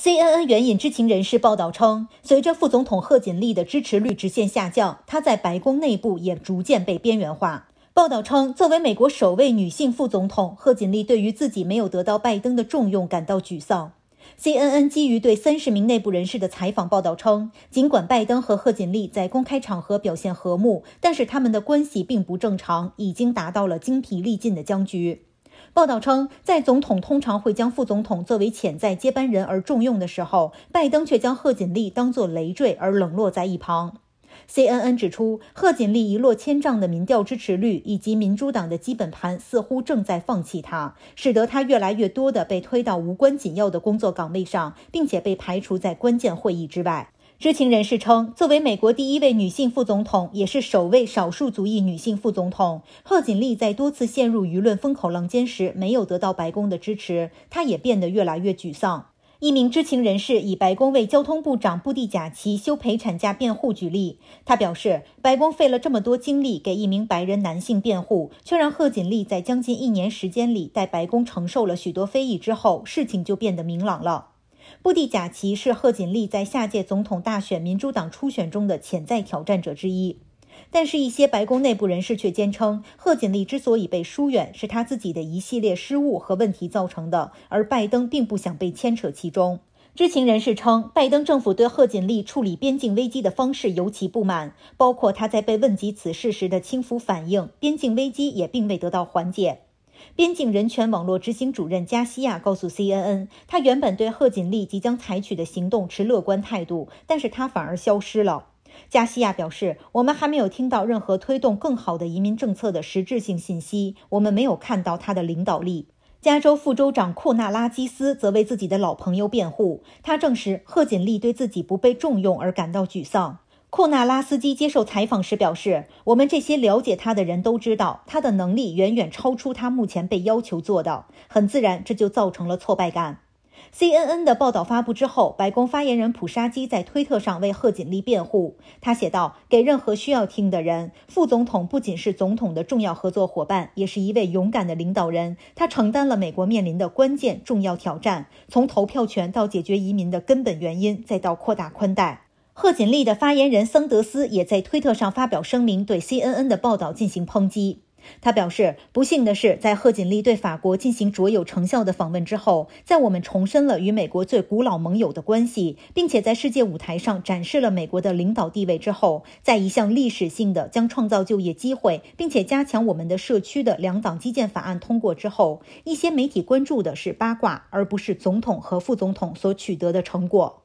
CNN 援引知情人士报道称，随着副总统贺锦丽的支持率直线下降，她在白宫内部也逐渐被边缘化。报道称，作为美国首位女性副总统，贺锦丽对于自己没有得到拜登的重用感到沮丧。CNN 基于对三十名内部人士的采访，报道称，尽管拜登和贺锦丽在公开场合表现和睦，但是他们的关系并不正常，已经达到了精疲力尽的僵局。报道称，在总统通常会将副总统作为潜在接班人而重用的时候，拜登却将贺锦丽当作累赘而冷落在一旁。CNN 指出，贺锦丽一落千丈的民调支持率以及民主党的基本盘似乎正在放弃她，使得她越来越多的被推到无关紧要的工作岗位上，并且被排除在关键会议之外。知情人士称，作为美国第一位女性副总统，也是首位少数族裔女性副总统，贺锦丽在多次陷入舆论风口浪尖时，没有得到白宫的支持，她也变得越来越沮丧。一名知情人士以白宫为交通部长布蒂贾奇休陪产假辩护举例，他表示，白宫费了这么多精力给一名白人男性辩护，却让贺锦丽在将近一年时间里带白宫承受了许多非议之后，事情就变得明朗了。布蒂贾奇是贺锦丽在下届总统大选民主党初选中的潜在挑战者之一，但是，一些白宫内部人士却坚称，贺锦丽之所以被疏远，是他自己的一系列失误和问题造成的，而拜登并不想被牵扯其中。知情人士称，拜登政府对贺锦丽处理边境危机的方式尤其不满，包括他在被问及此事时的轻浮反应。边境危机也并未得到缓解。边境人权网络执行主任加西亚告诉 CNN，他原本对贺锦丽即将采取的行动持乐观态度，但是他反而消失了。加西亚表示，我们还没有听到任何推动更好的移民政策的实质性信息，我们没有看到他的领导力。加州副州长库纳拉基斯则为自己的老朋友辩护，他证实贺锦丽对自己不被重用而感到沮丧。库纳拉斯基接受采访时表示：“我们这些了解他的人都知道，他的能力远远超出他目前被要求做到。很自然，这就造成了挫败感。” CNN 的报道发布之后，白宫发言人普沙基在推特上为贺锦丽辩护。他写道：“给任何需要听的人，副总统不仅是总统的重要合作伙伴，也是一位勇敢的领导人。他承担了美国面临的关键重要挑战，从投票权到解决移民的根本原因，再到扩大宽带。”贺锦丽的发言人桑德斯也在推特上发表声明，对 CNN 的报道进行抨击。他表示：“不幸的是，在贺锦丽对法国进行卓有成效的访问之后，在我们重申了与美国最古老盟友的关系，并且在世界舞台上展示了美国的领导地位之后，在一项历史性的将创造就业机会并且加强我们的社区的两党基建法案通过之后，一些媒体关注的是八卦，而不是总统和副总统所取得的成果。”